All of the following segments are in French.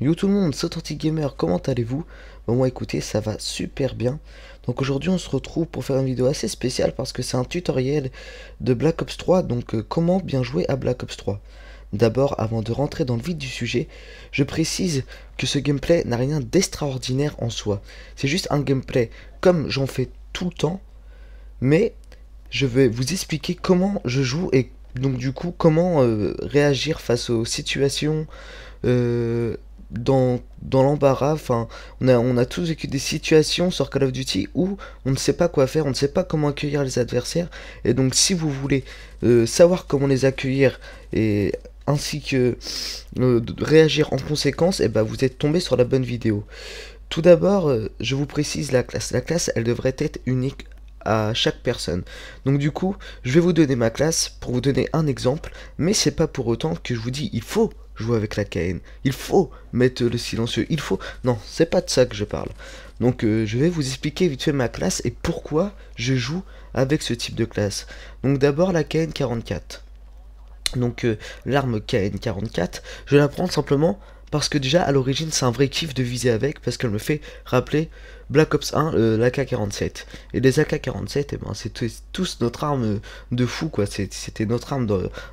Yo tout le monde, c'est Authentic Gamer, comment allez-vous Bon moi écoutez, ça va super bien. Donc aujourd'hui on se retrouve pour faire une vidéo assez spéciale parce que c'est un tutoriel de Black Ops 3, donc euh, comment bien jouer à Black Ops 3. D'abord, avant de rentrer dans le vide du sujet, je précise que ce gameplay n'a rien d'extraordinaire en soi. C'est juste un gameplay comme j'en fais tout le temps, mais je vais vous expliquer comment je joue et donc du coup comment euh, réagir face aux situations, euh, dans, dans l'embarras. Enfin, on a, on a tous vécu des situations sur Call of Duty où on ne sait pas quoi faire, on ne sait pas comment accueillir les adversaires. Et donc, si vous voulez euh, savoir comment les accueillir et ainsi que euh, réagir en conséquence, et eh ben vous êtes tombé sur la bonne vidéo. Tout d'abord, euh, je vous précise la classe. La classe, elle devrait être unique à chaque personne. Donc du coup, je vais vous donner ma classe pour vous donner un exemple, mais c'est pas pour autant que je vous dis il faut jouer avec la KN Il faut mettre le silencieux. Il faut. Non, c'est pas de ça que je parle. Donc euh, je vais vous expliquer vite fait ma classe et pourquoi je joue avec ce type de classe. Donc d'abord la KN44. Donc euh, l'arme KN44, je la prends simplement parce que déjà, à l'origine, c'est un vrai kiff de viser avec, parce qu'elle me fait rappeler Black Ops 1, euh, l'AK-47. Et les AK-47, et eh ben, c'est tous notre arme de fou, quoi. C'était notre arme,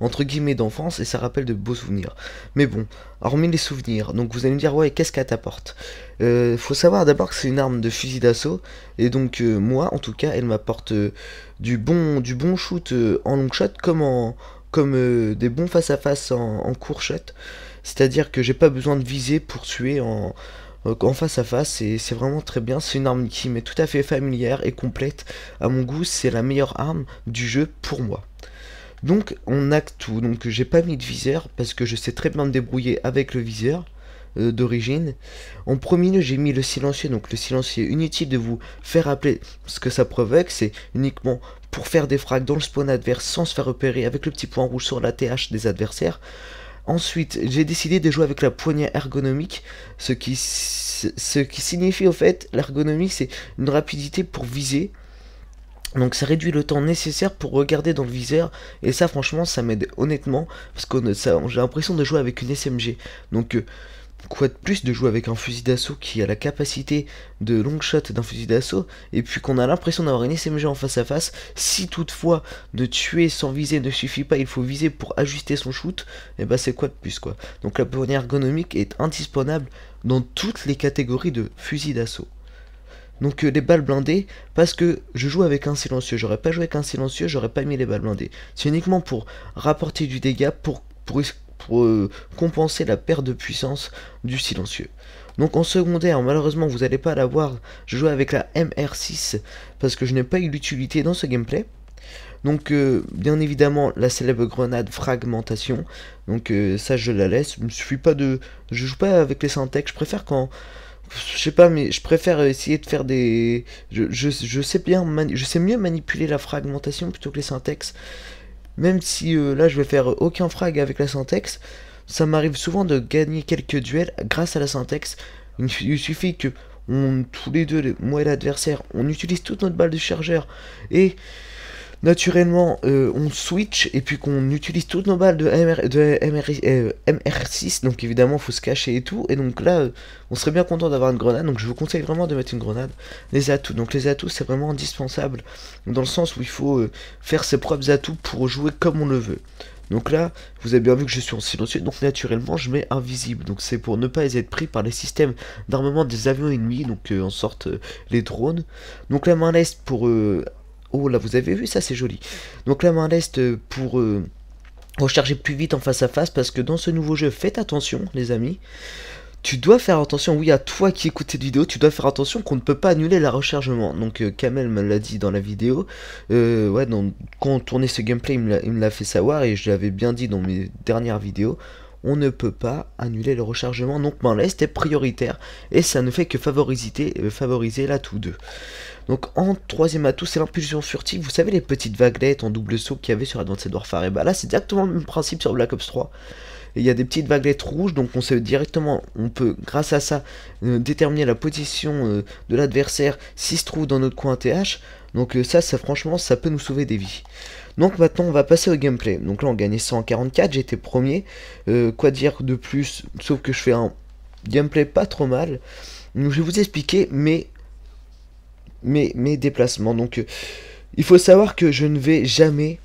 entre guillemets, d'enfance, et ça rappelle de beaux souvenirs. Mais bon, hormis les souvenirs, donc vous allez me dire, ouais, qu'est-ce qu'elle t'apporte euh, Faut savoir d'abord que c'est une arme de fusil d'assaut, et donc, euh, moi, en tout cas, elle m'apporte du, bon, du bon shoot en long shot, comme, comme des bons face-à-face en, en court shot. C'est-à-dire que j'ai pas besoin de viser pour tuer en, euh, en face à face et c'est vraiment très bien. C'est une arme qui m'est tout à fait familière et complète. À mon goût, c'est la meilleure arme du jeu pour moi. Donc on acte tout. Donc j'ai pas mis de viseur parce que je sais très bien me débrouiller avec le viseur euh, d'origine. En premier lieu, j'ai mis le silencieux. Donc le silencieux, inutile de vous faire appeler ce que ça provoque, c'est uniquement pour faire des frags dans le spawn adverse sans se faire repérer avec le petit point rouge sur la TH des adversaires. Ensuite, j'ai décidé de jouer avec la poignée ergonomique, ce qui, ce qui signifie au fait, l'ergonomie c'est une rapidité pour viser. Donc ça réduit le temps nécessaire pour regarder dans le viseur et ça franchement ça m'aide honnêtement parce que j'ai l'impression de jouer avec une SMG. Donc euh, quoi de plus de jouer avec un fusil d'assaut qui a la capacité de long shot d'un fusil d'assaut et puis qu'on a l'impression d'avoir une SMG en face à face si toutefois de tuer sans viser ne suffit pas il faut viser pour ajuster son shoot et eh bah ben, c'est quoi de plus quoi donc la bonne ergonomique est indisponable dans toutes les catégories de fusils d'assaut donc euh, les balles blindées, parce que je joue avec un silencieux. J'aurais pas joué avec un silencieux, j'aurais pas mis les balles blindées. C'est uniquement pour rapporter du dégât, pour, pour pour euh, compenser la perte de puissance du silencieux. Donc en secondaire, malheureusement, vous n'allez pas l'avoir. Je joue avec la MR6 parce que je n'ai pas eu l'utilité dans ce gameplay. Donc euh, bien évidemment la célèbre grenade fragmentation. Donc euh, ça je la laisse. Je ne pas de. Je joue pas avec les syntaxes Je préfère quand. Je sais pas mais je préfère essayer de faire des. Je, sais bien je sais mieux manipuler la fragmentation plutôt que les syntaxes même si euh, là je vais faire aucun frag avec la syntaxe ça m'arrive souvent de gagner quelques duels grâce à la syntaxe Il suffit que on, tous les deux, moi et l'adversaire, on utilise toute notre balle de chargeur et naturellement euh, on switch et puis qu'on utilise toutes nos balles de, MR, de MR, 6 euh, donc évidemment faut se cacher et tout, et donc là euh, on serait bien content d'avoir une grenade, donc je vous conseille vraiment de mettre une grenade. Les atouts, donc les atouts c'est vraiment indispensable, dans le sens où il faut faire ses propres atouts pour jouer comme on le veut. Donc là, vous avez bien vu que je suis en silencieux, donc naturellement je mets invisible. Donc c'est pour ne pas être pris par les systèmes d'armement des avions ennemis, donc en sorte les drones. Donc la main leste pour Oh là, vous avez vu ça, c'est joli. Donc la main reste pour euh, recharger plus vite en face à face, parce que dans ce nouveau jeu, faites attention, les amis. Tu dois faire attention, oui, à toi qui écoutes cette vidéo, tu dois faire attention qu'on ne peut pas annuler la rechargement. Donc euh, Kamel me l'a dit dans la vidéo. Euh, ouais, donc, quand on tournait ce gameplay, il me l'a fait savoir et je l'avais bien dit dans mes dernières vidéos on ne peut pas annuler le rechargement. Donc ben là, c'était prioritaire. Et ça ne fait que favoriser, euh, favoriser l'atout 2. Donc en troisième atout, c'est l'impulsion furtive. Vous savez les petites vaguelettes en double saut qu'il y avait sur Advanced Warfare. Et bah là, c'est exactement le même principe sur Black Ops 3. il y a des petites vaguelettes rouges, donc on sait directement, on peut grâce à ça euh, déterminer la position euh, de l'adversaire s'il se trouve dans notre coin TH. Donc euh, ça, ça franchement, ça peut nous sauver des vies. Donc maintenant, on va passer au gameplay. Donc là, on gagnait 144, j'étais premier. Euh, quoi dire de plus, sauf que je fais un gameplay pas trop mal. je vais vous expliquer mes, mes, déplacements. Donc euh, il faut savoir que je ne vais jamais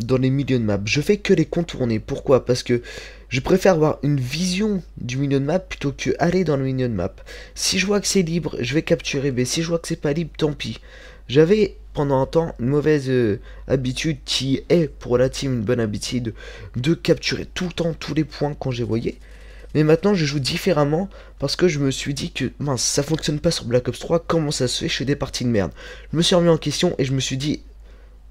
dans les milieux de map. Je fais que les contourner. Pourquoi Parce que je préfère avoir une vision du milieu de map plutôt que aller dans le million de map. Si je vois que c'est libre, je vais capturer. Mais si je vois que c'est pas libre, tant pis. J'avais pendant un temps une mauvaise euh, habitude qui est pour la team une bonne habitude de capturer tout le temps tous les points quand j'ai voyé. Mais maintenant je joue différemment parce que je me suis dit que mince ça fonctionne pas sur Black Ops 3, comment ça se fait, je fais des parties de merde. Je me suis remis en question et je me suis dit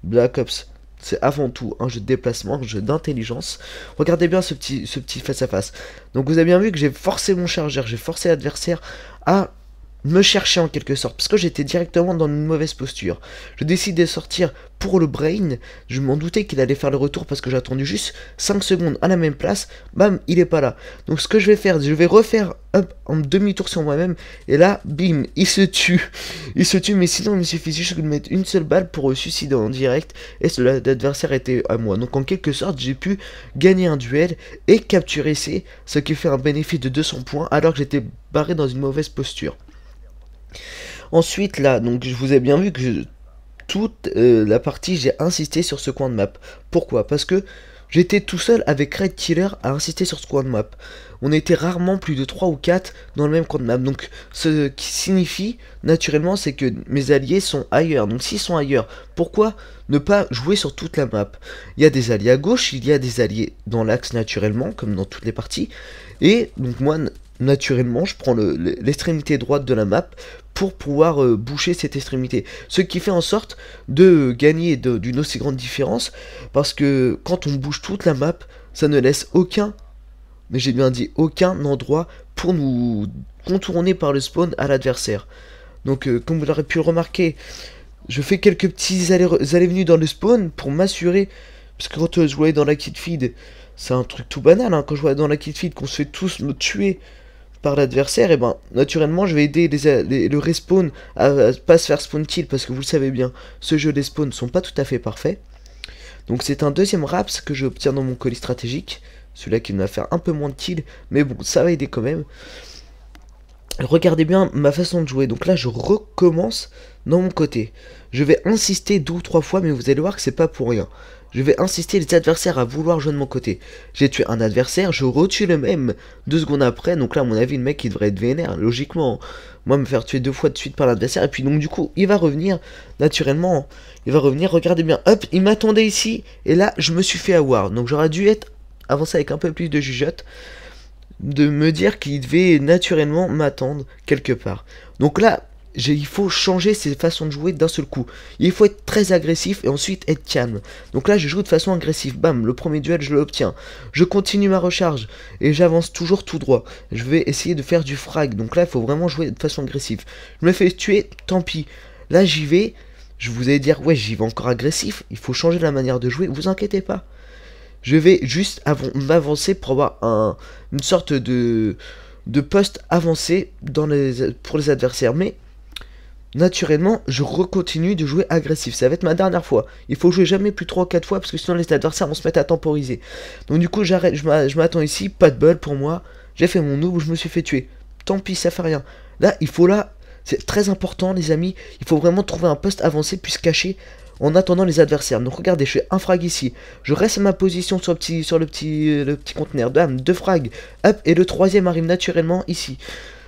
Black Ops c'est avant tout un jeu de déplacement, un jeu d'intelligence. Regardez bien ce petit, ce petit face à face. Donc vous avez bien vu que j'ai forcé mon chargeur, j'ai forcé l'adversaire à me chercher en quelque sorte, parce que j'étais directement dans une mauvaise posture. Je décide de sortir pour le brain, je m'en doutais qu'il allait faire le retour parce que j'ai attendu juste 5 secondes à la même place, bam, il est pas là. Donc ce que je vais faire, je vais refaire hop, en demi-tour sur moi-même, et là, bim, il se tue. Il se tue, mais sinon il me suffit juste de mettre une seule balle pour le suicider en direct, et l'adversaire était à moi. Donc en quelque sorte, j'ai pu gagner un duel et capturer C, ce qui fait un bénéfice de 200 points alors que j'étais barré dans une mauvaise posture. Ensuite, là, donc je vous ai bien vu que toute euh, la partie, j'ai insisté sur ce coin de map. Pourquoi Parce que j'étais tout seul avec Red Killer à insister sur ce coin de map. On était rarement plus de 3 ou 4 dans le même coin de map. Donc, ce qui signifie, naturellement, c'est que mes alliés sont ailleurs. Donc, s'ils sont ailleurs, pourquoi ne pas jouer sur toute la map Il y a des alliés à gauche, il y a des alliés dans l'axe, naturellement, comme dans toutes les parties. Et, donc, moi, naturellement, je prends l'extrémité droite de la map pour pouvoir euh, boucher cette extrémité. Ce qui fait en sorte de gagner d'une aussi grande différence, parce que quand on bouge toute la map, ça ne laisse aucun, mais j'ai bien dit aucun endroit pour nous contourner par le spawn à l'adversaire. Donc euh, comme vous l'aurez pu remarquer, je fais quelques petits allers-venus dans le spawn pour m'assurer, parce que quand euh, je voyais dans la kit feed, c'est un truc tout banal, hein, quand je vois dans la kit feed qu'on se fait tous me tuer par l'adversaire, et eh ben naturellement je vais aider le respawn à, pas se faire spawn kill parce que vous le savez bien, ce jeu des spawns sont pas tout à fait parfaits. Donc c'est un deuxième raps que j'obtiens dans mon colis stratégique, celui-là qui va faire un peu moins de kill, mais bon ça va aider quand même. Regardez bien ma façon de jouer, donc là je recommence dans mon côté. Je vais insister deux ou trois fois, mais vous allez voir que c'est pas pour rien. Je vais insister les adversaires à vouloir jouer de mon côté. J'ai tué un adversaire, je retue le même. Deux secondes après, donc là à mon avis le mec il devrait être vénère, logiquement. Moi me faire tuer deux fois de suite par l'adversaire. Et puis donc du coup il va revenir, naturellement, il va revenir, regardez bien. Hop, il m'attendait ici, et là je me suis fait avoir. Donc j'aurais dû être avancé avec un peu plus de jugeote de me dire qu'il devait naturellement m'attendre quelque part. Donc là, il faut changer ses façons de jouer d'un seul coup. Il faut être très agressif et ensuite être calme. Donc là, je joue de façon agressive. Bam, le premier duel, je l'obtiens. Je continue ma recharge et j'avance toujours tout droit. Je vais essayer de faire du frag. Donc là, il faut vraiment jouer de façon agressive. Je me fais tuer, tant pis. Là, j'y vais. Je vous ai dire, ouais, j'y vais encore agressif. Il faut changer la manière de jouer. Vous inquiétez pas. Je vais juste m'avancer pour avoir un, une sorte de, de poste avancé dans les, pour les adversaires. Mais naturellement, je recontinue de jouer agressif. Ça va être ma dernière fois. Il faut jouer jamais plus 3 ou 4 fois parce que sinon les adversaires vont se mettre à temporiser. Donc du coup, j'arrête, je m'attends ici, pas de bol pour moi. J'ai fait mon noob, je me suis fait tuer. Tant pis, ça fait rien. Là, il faut là, c'est très important les amis, il faut vraiment trouver un poste avancé puis se cacher en attendant les adversaires. Donc regardez, je fais un frag ici. Je reste ma position sur le petit, sur le petit, euh, le petit conteneur. Dame, deux frags. Hop, et le troisième arrive naturellement ici.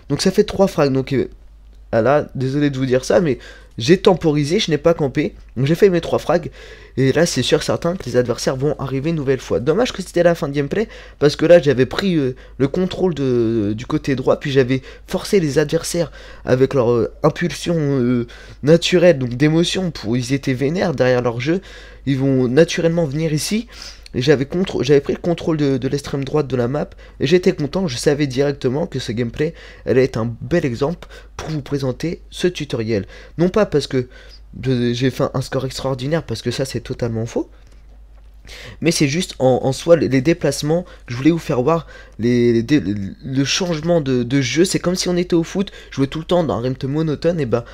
Donc ça fait trois frags. Donc euh, ah désolé de vous dire ça, mais j'ai temporisé, je n'ai pas campé. donc J'ai fait mes trois frags. Et là, c'est sûr, certain que les adversaires vont arriver une nouvelle fois. Dommage que c'était la fin de gameplay. Parce que là, j'avais pris euh, le contrôle du côté droit. Puis j'avais forcé les adversaires avec leur euh, impulsion euh, naturelle, donc d'émotion. pour Ils étaient vénères derrière leur jeu. Ils vont naturellement venir ici et j'avais pris le contrôle de, l'extrême droite de la map, et j'étais content, je savais directement que ce gameplay allait être un bel exemple pour vous présenter ce tutoriel. Non pas parce que j'ai fait un score extraordinaire, parce que ça c'est totalement faux, mais c'est juste en, soi les déplacements, je voulais vous faire voir le changement de, jeu, c'est comme si on était au foot, jouait tout le temps dans un rythme monotone, et bah...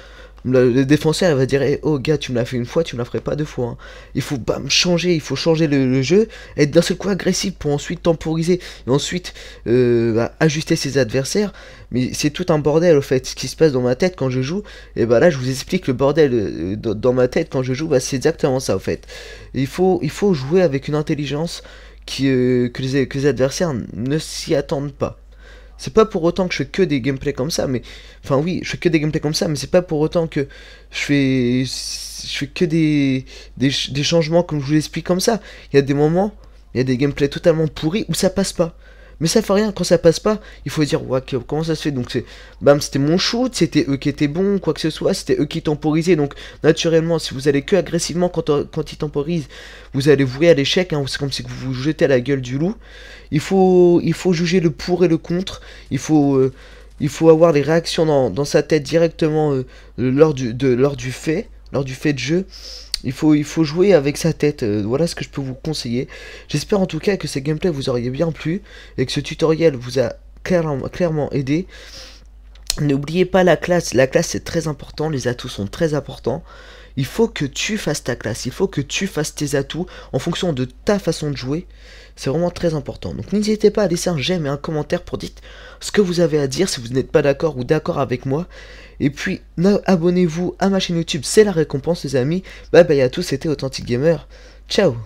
Le défenseur, va dire, eh, oh gars, tu me l'as fait une fois, tu me la ferais pas deux fois. Hein. Il faut bam, changer, il faut changer le, jeu, être d'un seul coup agressif pour ensuite temporiser et ensuite euh, bah, ajuster ses adversaires. Mais c'est tout un bordel au fait, ce qui se passe dans ma tête quand je joue. Et bah là, je vous explique le bordel euh, dans ma tête quand je joue, bah, c'est exactement ça au fait. Il faut, il faut jouer avec une intelligence qui, euh, que les adversaires ne s'y attendent pas. C'est pas pour autant que je fais que des gameplays comme ça, mais. Enfin, oui, je fais que des gameplays comme ça, mais c'est pas pour autant que je fais. Je fais que des, des, des changements comme je vous l'explique comme ça. Il y a des moments, il y a des gameplays totalement pourris où ça passe pas. Mais ça fait rien, quand ça passe pas, il faut dire, ouais, comment ça se fait Donc, c'est, bam, c'était mon shoot, c'était eux qui étaient bons, quoi que ce soit, c'était eux qui temporisaient. Donc, naturellement, si vous allez que agressivement quand, quand ils temporisent, vous allez vouer à l'échec, hein, c'est comme si vous vous jetez à la gueule du loup. Il faut, il faut juger le pour et le contre, il faut. Euh, il faut avoir les réactions dans, dans sa tête directement euh, lors, de, lors du fait lors du fait de jeu. Il faut, il faut jouer avec sa tête, euh, voilà ce que je peux vous conseiller. J'espère en tout cas que ce gameplay vous auriez bien plu et que ce tutoriel vous a clairement, clairement aidé. N'oubliez pas la classe, la classe c'est très important, les atouts sont très importants. Il faut que tu fasses ta classe, il faut que tu fasses tes atouts en fonction de ta façon de jouer. C'est vraiment très important. Donc n'hésitez pas à laisser un j'aime et un commentaire pour dire ce que vous avez à dire si vous n'êtes pas d'accord ou d'accord avec moi. Et puis abonnez-vous à ma chaîne YouTube, c'est la récompense les amis. Bye bye à tous, c'était Authentic Gamer. Ciao